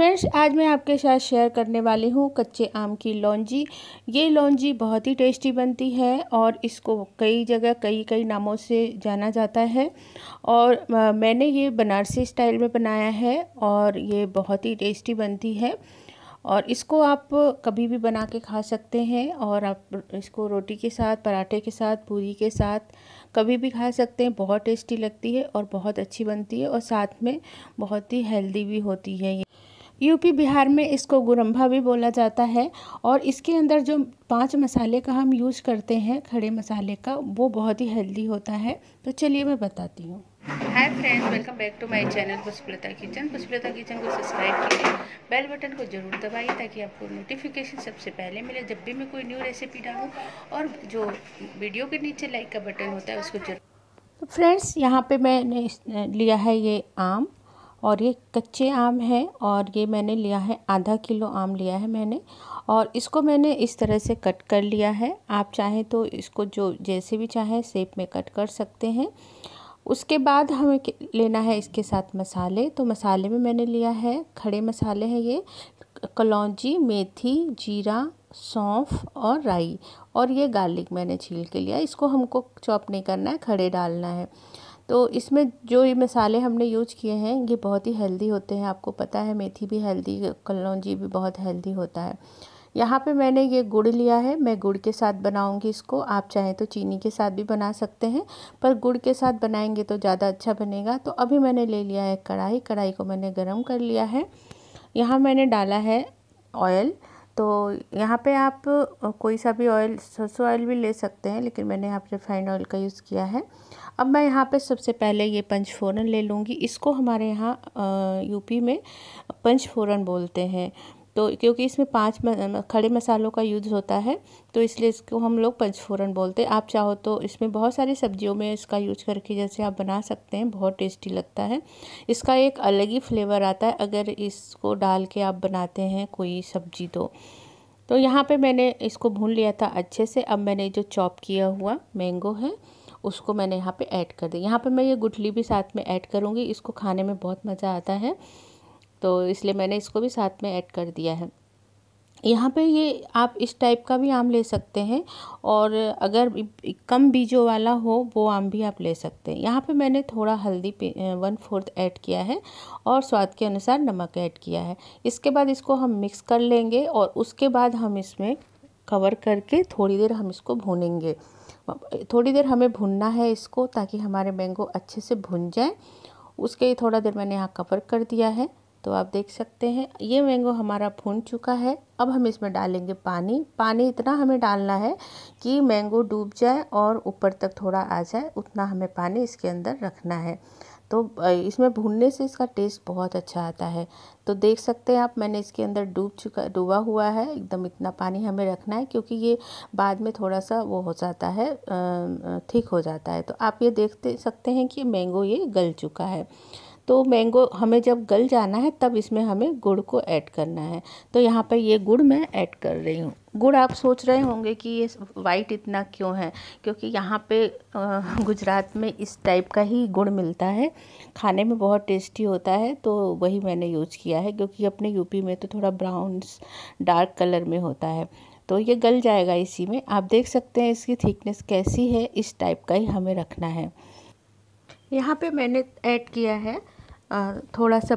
friends आज मैं आपके साथ शेयर करने वाली हूँ कच्चे आम की लौंजी ये लौंजी बहुत ही टेस्टी बनती है और इसको कई जगह कई कई नामों से जाना जाता है और मैंने ये बनारसी स्टाइल में बनाया है और ये बहुत ही टेस्टी बनती है और इसको आप कभी भी बना के खा सकते हैं और आप इसको रोटी के साथ पराठे के साथ पूरी के साथ कभी भी खा सकते हैं बहुत टेस्टी लगती है और बहुत अच्छी बनती है और साथ में बहुत ही हेल्दी भी होती है ये यूपी बिहार में इसको गुरम्भा भी बोला जाता है और इसके अंदर जो पांच मसाले का हम यूज़ करते हैं खड़े मसाले का वो बहुत ही हेल्दी होता है तो चलिए मैं बताती हूँ hi friends welcome back to my channel Pushpalata kitchen Pushpalata kitchen को सब्सक्राइब कीजिए बेल बटन को ज़रूर दबाइए ताकि आपको नोटिफिकेशन सबसे पहले मिले जब भी मैं कोई न्यू रेसिपी डालूँ और जो वीडियो के नीचे लाइक का बटन होता है उसको जरूर तो फ्रेंड्स यहाँ पे मैंने लिया है ये आम और ये कच्चे आम हैं और ये मैंने लिया है आधा किलो आम लिया है मैंने और इसको मैंने इस तरह से कट कर लिया है आप चाहें तो इसको जो जैसे भी चाहें सेप में कट कर सकते हैं उसके बाद हमें लेना है इसके साथ मसाले तो मसाले में मैंने लिया है खड़े मसाले हैं ये कलौजी मेथी जीरा सौंफ और राई और ये गार्लिक मैंने छील के लिया इसको हमको चॉप नहीं करना है खड़े डालना है तो इसमें जो ये मसाले हमने यूज किए हैं ये बहुत ही हेल्दी होते हैं आपको पता है मेथी भी हेल्दी कलौजी भी बहुत हेल्दी होता है यहाँ पे मैंने ये गुड़ लिया है मैं गुड़ के साथ बनाऊंगी इसको आप चाहें तो चीनी के साथ भी बना सकते हैं पर गुड़ के साथ बनाएंगे तो ज़्यादा अच्छा बनेगा तो अभी मैंने ले लिया है कढ़ाई कढ़ाई को मैंने गर्म कर लिया है यहाँ मैंने डाला है ऑयल तो यहाँ पे आप कोई सा भी ऑयल सरसों ऑयल भी ले सकते हैं लेकिन मैंने यहाँ पर रिफाइंड ऑयल का यूज़ किया है अब मैं यहाँ पे सबसे पहले ये पंचफोरन ले लूँगी इसको हमारे यहाँ यूपी में पंचफोरन बोलते हैं तो क्योंकि इसमें पाँच खड़े मसालों का यूज़ होता है तो इसलिए इसको हम लोग पंचफोरन बोलते हैं आप चाहो तो इसमें बहुत सारी सब्जियों में इसका यूज करके जैसे आप बना सकते हैं बहुत टेस्टी लगता है इसका एक अलग ही फ्लेवर आता है अगर इसको डाल के आप बनाते हैं कोई सब्जी तो तो यहाँ पे मैंने इसको भून लिया था अच्छे से अब मैंने जो चॉप किया हुआ मैंगो है उसको मैंने यहाँ पे ऐड कर दिया यहाँ पे मैं ये गुठली भी साथ में ऐड करूँगी इसको खाने में बहुत मज़ा आता है तो इसलिए मैंने इसको भी साथ में ऐड कर दिया है यहाँ पे ये आप इस टाइप का भी आम ले सकते हैं और अगर कम बीजों वाला हो वो आम भी आप ले सकते हैं यहाँ पे मैंने थोड़ा हल्दी वन फोर्थ ऐड किया है और स्वाद के अनुसार नमक ऐड किया है इसके बाद इसको हम मिक्स कर लेंगे और उसके बाद हम इसमें कवर करके थोड़ी देर हम इसको भूनेंगे थोड़ी देर हमें भूनना है इसको ताकि हमारे मैंगो अच्छे से भुन जाए उसके थोड़ा देर मैंने यहाँ कवर कर दिया है तो आप देख सकते हैं ये मैंगो हमारा भून चुका है अब हम इसमें डालेंगे पानी पानी इतना हमें डालना है कि मैंगो डूब जाए और ऊपर तक थोड़ा आ जाए उतना हमें पानी इसके अंदर रखना है तो इसमें भूनने से इसका टेस्ट बहुत अच्छा आता है तो देख सकते हैं आप मैंने इसके अंदर डूब चुका डूबा हुआ है एकदम इतना पानी हमें रखना है क्योंकि ये बाद में थोड़ा सा वो हो जाता है ठीक हो जाता है तो आप ये देखते सकते हैं कि मैंगो ये गल चुका है तो मैंगो हमें जब गल जाना है तब इसमें हमें गुड़ को ऐड करना है तो यहाँ पर ये गुड़ मैं ऐड कर रही हूँ गुड़ आप सोच रहे होंगे कि ये वाइट इतना क्यों है क्योंकि यहाँ पे गुजरात में इस टाइप का ही गुड़ मिलता है खाने में बहुत टेस्टी होता है तो वही मैंने यूज़ किया है क्योंकि अपने यूपी में तो थोड़ा ब्राउन डार्क कलर में होता है तो ये गल जाएगा इसी में आप देख सकते हैं इसकी थिकनेस कैसी है इस टाइप का ही हमें रखना है यहाँ पे मैंने ऐड किया है थोड़ा सा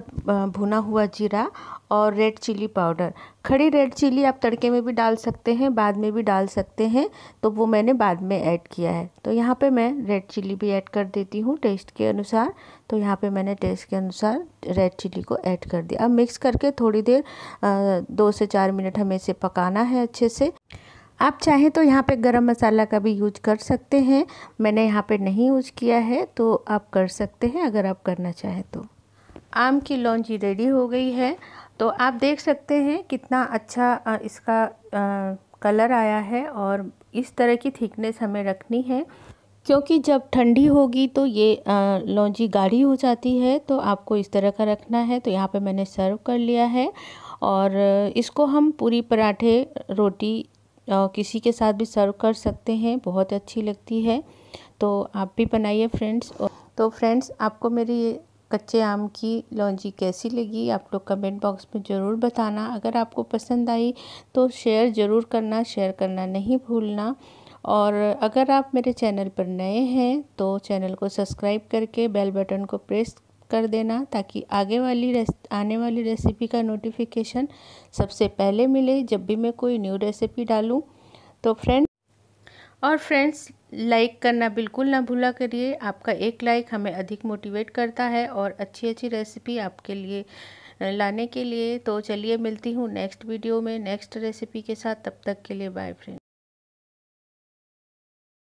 भुना हुआ जीरा और रेड चिली पाउडर खड़ी रेड चिली आप तड़के में भी डाल सकते हैं बाद में भी डाल सकते हैं तो वो मैंने बाद में ऐड किया है तो यहाँ पे मैं रेड चिली भी ऐड कर देती हूँ टेस्ट के अनुसार तो यहाँ पे मैंने टेस्ट के अनुसार रेड चिली को ऐड कर दिया अब मिक्स करके थोड़ी देर दो से चार मिनट हमें इसे पकाना है अच्छे से आप चाहें तो यहाँ पे गरम मसाला का भी यूज कर सकते हैं मैंने यहाँ पे नहीं यूज किया है तो आप कर सकते हैं अगर आप करना चाहें तो आम की लौंजी रेडी हो गई है तो आप देख सकते हैं कितना अच्छा इसका कलर आया है और इस तरह की थिकनेस हमें रखनी है क्योंकि जब ठंडी होगी तो ये लौंजी गाढ़ी हो जाती है तो आपको इस तरह का रखना है तो यहाँ पे मैंने सर्व कर लिया है और इसको हम पूरी पराठे रोटी किसी के साथ भी सर्व कर सकते हैं बहुत अच्छी लगती है तो आप भी बनाइए फ्रेंड्स तो फ्रेंड्स आपको मेरी ये कच्चे आम की लॉन्जी कैसी लगी आप लोग कमेंट बॉक्स में ज़रूर बताना अगर आपको पसंद आई तो शेयर ज़रूर करना शेयर करना नहीं भूलना और अगर आप मेरे चैनल पर नए हैं तो चैनल को सब्सक्राइब करके बेल बटन को प्रेस कर देना ताकि आगे वाली आने वाली रेसिपी का नोटिफिकेशन सबसे पहले मिले जब भी मैं कोई न्यू रेसिपी डालूँ तो फ्रेंड और फ्रेंड्स लाइक करना बिल्कुल ना भूला करिए आपका एक लाइक हमें अधिक मोटिवेट करता है और अच्छी अच्छी रेसिपी आपके लिए लाने के लिए तो चलिए मिलती हूँ नेक्स्ट वीडियो में नेक्स्ट रेसिपी के साथ तब तक के लिए बाय फ्रेंड